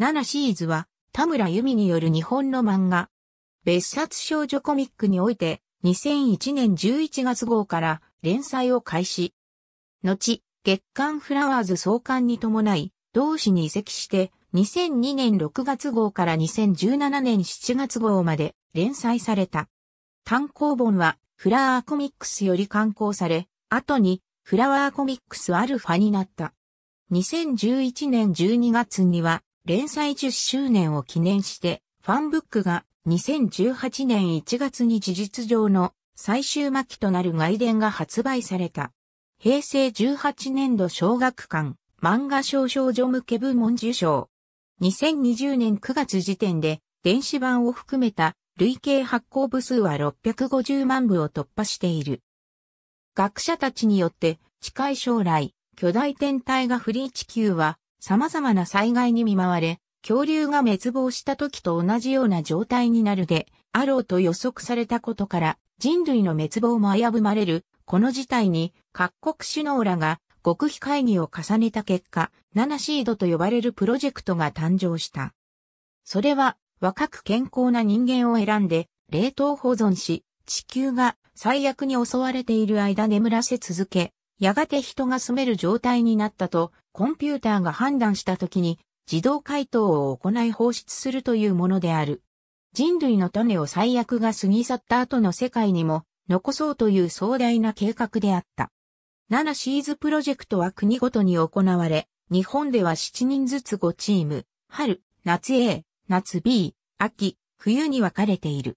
7シーズは田村由美による日本の漫画。別冊少女コミックにおいて2001年11月号から連載を開始。後、月刊フラワーズ創刊に伴い、同誌に移籍して2002年6月号から2017年7月号まで連載された。単行本はフラワーコミックスより刊行され、後にフラワーコミックスアルファになった。2011年12月には連載10周年を記念して、ファンブックが2018年1月に事実上の最終末期となる外伝が発売された。平成18年度小学館漫画少少女向け部門受賞。2020年9月時点で電子版を含めた累計発行部数は650万部を突破している。学者たちによって近い将来、巨大天体がフリー地球は様々な災害に見舞われ、恐竜が滅亡した時と同じような状態になるで、あろうと予測されたことから、人類の滅亡も危ぶまれる、この事態に各国首脳らが極秘会議を重ねた結果、ナナシードと呼ばれるプロジェクトが誕生した。それは、若く健康な人間を選んで、冷凍保存し、地球が最悪に襲われている間眠らせ続け、やがて人が住める状態になったと、コンピューターが判断した時に、自動回答を行い放出するというものである。人類の種を最悪が過ぎ去った後の世界にも、残そうという壮大な計画であった。七シーズプロジェクトは国ごとに行われ、日本では7人ずつ5チーム、春、夏 A、夏 B、秋、冬に分かれている。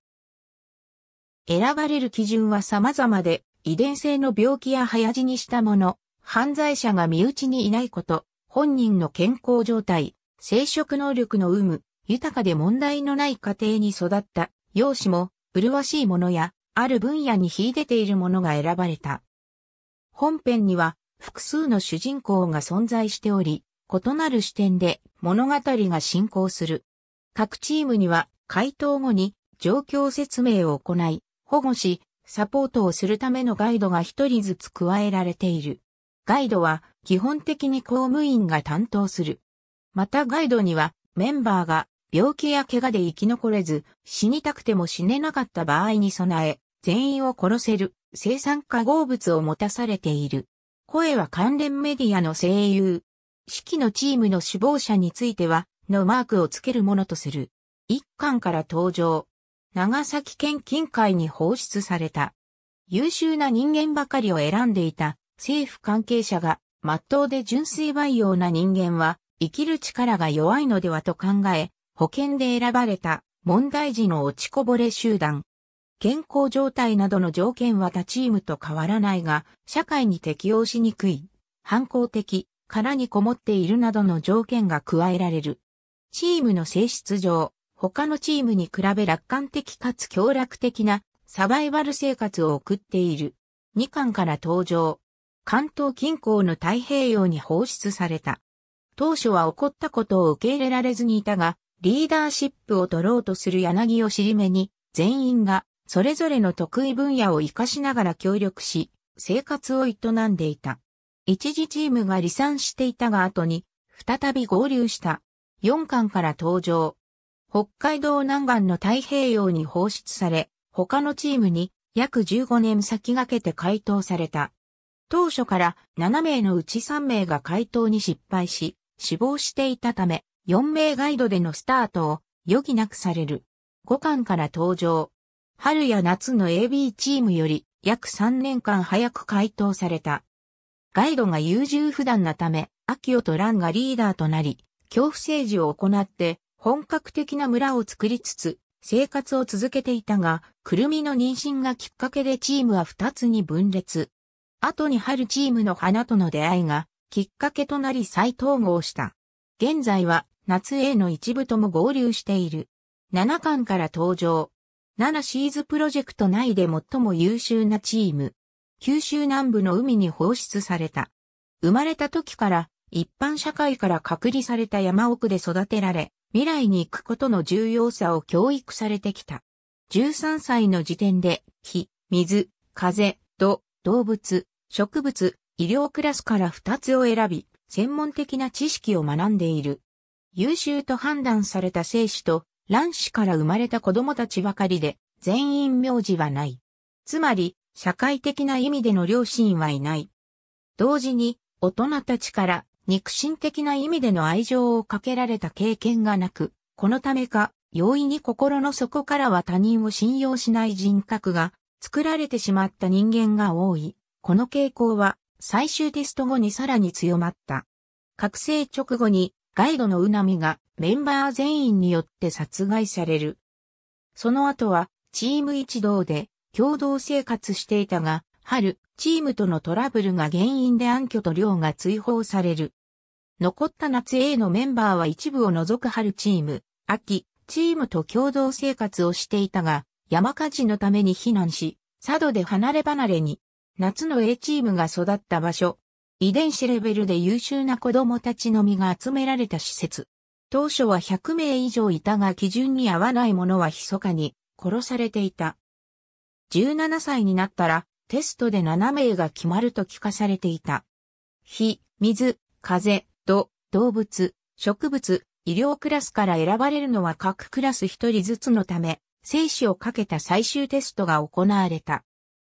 選ばれる基準は様々で、遺伝性の病気や早死にした者、犯罪者が身内にいないこと、本人の健康状態、生殖能力の有無、豊かで問題のない家庭に育った容姿も麗しいものや、ある分野に秀でているものが選ばれた。本編には複数の主人公が存在しており、異なる視点で物語が進行する。各チームには回答後に状況説明を行い、保護し、サポートをするためのガイドが一人ずつ加えられている。ガイドは基本的に公務員が担当する。またガイドにはメンバーが病気や怪我で生き残れず死にたくても死ねなかった場合に備え全員を殺せる生産化合物を持たされている。声は関連メディアの声優。指揮のチームの首謀者についてはのマークをつけるものとする。一巻から登場。長崎県近海に放出された。優秀な人間ばかりを選んでいた政府関係者が、真っ当で純粋培養な人間は、生きる力が弱いのではと考え、保険で選ばれた問題児の落ちこぼれ集団。健康状態などの条件は他チームと変わらないが、社会に適応しにくい、反抗的、殻にこもっているなどの条件が加えられる。チームの性質上、他のチームに比べ楽観的かつ強楽的なサバイバル生活を送っている。2巻から登場。関東近郊の太平洋に放出された。当初は起こったことを受け入れられずにいたが、リーダーシップを取ろうとする柳を尻目に、全員がそれぞれの得意分野を活かしながら協力し、生活を営んでいた。一時チームが離散していたが後に、再び合流した。4巻から登場。北海道南岸の太平洋に放出され、他のチームに約15年先駆けて回答された。当初から7名のうち3名が回答に失敗し、死亡していたため、4名ガイドでのスタートを余儀なくされる。5巻から登場。春や夏の AB チームより約3年間早く回答された。ガイドが優柔不断なため、秋夫と蘭がリーダーとなり、恐怖政治を行って本格的な村を作りつつ、生活を続けていたが、くるみの妊娠がきっかけでチームは二つに分裂。後に春チームの花との出会いが、きっかけとなり再統合した。現在は、夏 A の一部とも合流している。七巻から登場。七シーズプロジェクト内で最も優秀なチーム。九州南部の海に放出された。生まれた時から一般社会から隔離された山奥で育てられ、未来に行くことの重要さを教育されてきた。13歳の時点で、火、水、風、土、動物、植物、医療クラスから2つを選び、専門的な知識を学んでいる。優秀と判断された生死と卵子から生まれた子供たちばかりで、全員名字はない。つまり、社会的な意味での両親はいない。同時に、大人たちから肉親的な意味での愛情をかけられた経験がなく、このためか、容易に心の底からは他人を信用しない人格が作られてしまった人間が多い。この傾向は最終テスト後にさらに強まった。覚醒直後にガイドのうなみがメンバー全員によって殺害される。その後はチーム一同で共同生活していたが、春、チームとのトラブルが原因で暗挙と寮が追放される。残った夏 A のメンバーは一部を除く春チーム、秋、チームと共同生活をしていたが、山火事のために避難し、佐渡で離れ離れに、夏の A チームが育った場所、遺伝子レベルで優秀な子供たちのみが集められた施設。当初は100名以上いたが基準に合わない者は密かに殺されていた。17歳になったらテストで7名が決まると聞かされていた。火、水、風、土、動物、植物、医療クラスから選ばれるのは各クラス一人ずつのため、生死をかけた最終テストが行われた。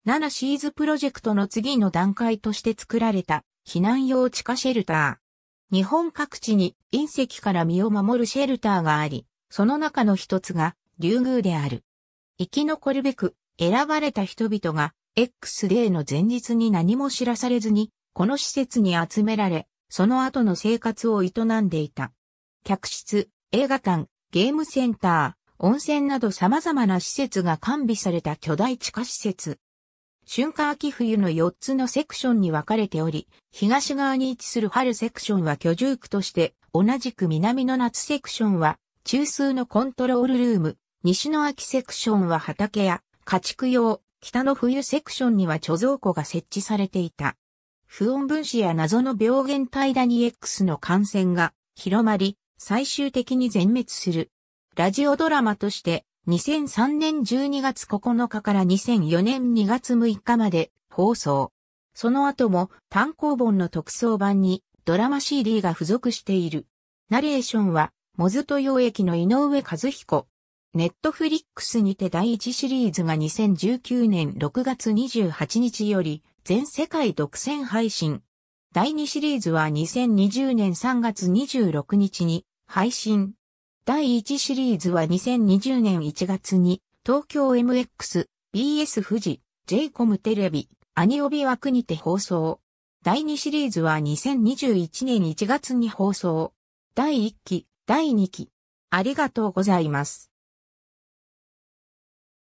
7シーズプロジェクトの次の段階として作られた避難用地下シェルター。日本各地に隕石から身を守るシェルターがあり、その中の一つが竜宮である。生き残るべく選ばれた人々が X デーの前日に何も知らされずにこの施設に集められ、その後の生活を営んでいた。客室、映画館、ゲームセンター、温泉など様々な施設が完備された巨大地下施設。春夏秋冬の4つのセクションに分かれており、東側に位置する春セクションは居住区として、同じく南の夏セクションは中枢のコントロールルーム、西の秋セクションは畑や家畜用、北の冬セクションには貯蔵庫が設置されていた。不穏分子や謎の病原体ダニ X の感染が広まり、最終的に全滅する。ラジオドラマとして2003年12月9日から2004年2月6日まで放送。その後も単行本の特装版にドラマ CD が付属している。ナレーションは、モズ洋駅の井上和彦。ネットフリックスにて第1シリーズが2019年6月28日より全世界独占配信。第2シリーズは2020年3月26日に配信。第1シリーズは2020年1月に東京 MX、BS 富士、j コムテレビ、アニオビ枠にて放送。第2シリーズは2021年1月に放送。第1期、第2期。ありがとうございます。